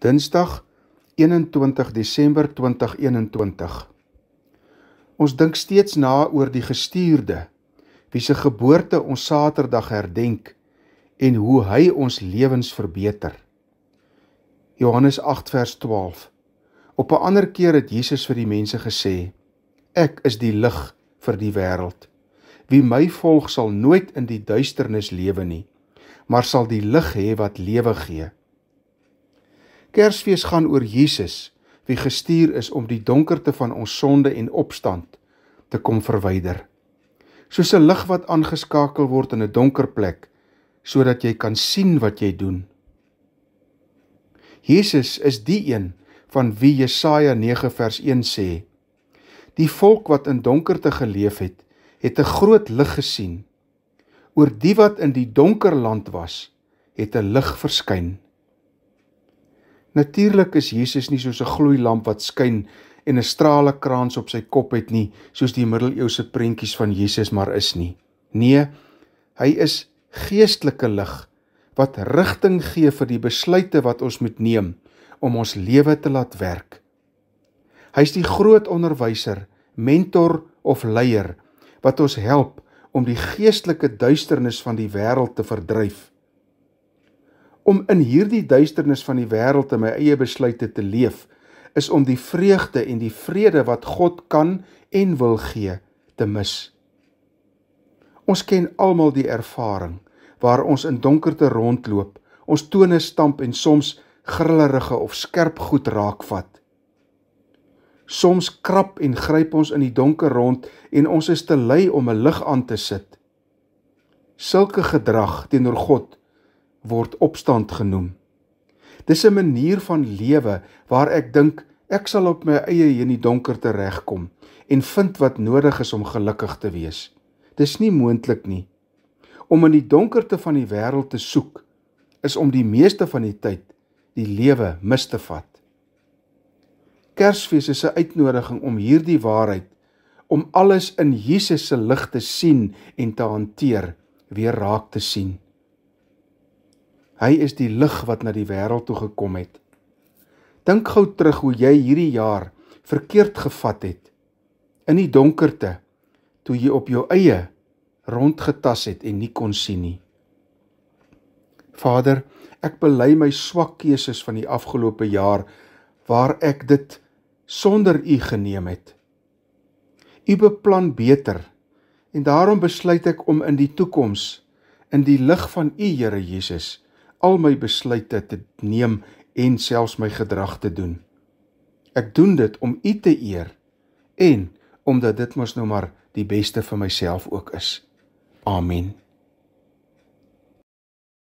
Dinsdag 21 Desember 2021. Ons dink steeds na oor die gestuurde wie se geboorte ons Saterdag herdenk en hoe hy ons lewens verbeter. Johannes 8 vers 12. Op 'n ander keer het Jesus vir die mense gesê: Ek is die lig vir die wêreld. Wie my volg sal nooit in die duisternis lewe nie, maar sal die lig hê wat lewe gee. Kersfees gaan oor Jesus wie gestuur is om die donkerte van ons sonde en opstand te kom verwyder. Soos 'n lig wat aangeskakel word in 'n donker plek sodat jy kan sien wat jy doen. Jesus is die een van wie Jesaja 9 vers 1 sê: Die volk wat in donkerte geleef het, het 'n groot lig gesien. Oor die wat in die donker land was, het 'n lig verskyn. Natuurlik is Jesus nie soos 'n gloeilamp wat skyn en 'n stralekrans op sy kop het nie, soos die middeleeuse prentjies van Jesus maar is nie. Nee, hy is geestelike lig wat rigting gee vir die besluite wat ons moet neem om ons lewe te laat werk. Hy's die groot onderwyser, mentor of leier wat ons help om die geestelike duisternis van die wêreld te verdryf om in hierdie duisternis van die wêreld in my eie besluite te leef is om die vreugde en die vrede wat God kan en wil gee te mis. Ons ken almal die ervaring waar ons in donkerte rondloop, ons tone stamp en soms grillerige of skerp goed raakvat. Soms krap en gryp ons in die donker rond en ons is te lui om 'n lig aan te sit. Sulke gedrag teenoor God word opstand genoem. Dis 'n manier van lewe waar ek dink ek sal op my eie in die donker teregkom en vind wat nodig is om gelukkig te wees. Dis nie moontlik nie om in die donkerte van die wêreld te soek is om die meeste van die tyd die lewe mis te vat. Kersfees is 'n uitnodiging om hierdie waarheid om alles in Jesus se lig te sien en te hanteer, weer raak te sien. Hy is die lig wat na die wêreld toe gekom het. Dink gou terug hoe jy hierdie jaar verkeerd gevat het in die donkerte toe jy op jou eie rondgetas het en nie kon sien nie. Vader, ek bely my swak keuses van die afgelope jaar waar ek dit sonder U geneem het. U beplan beter en daarom besluit ek om in die toekoms in die lig van U Here Jesus al my besluite te neem en selfs my gedrag te doen. Ek doen dit om U te eer en omdat dit mos nou maar die beste vir myself ook is. Amen.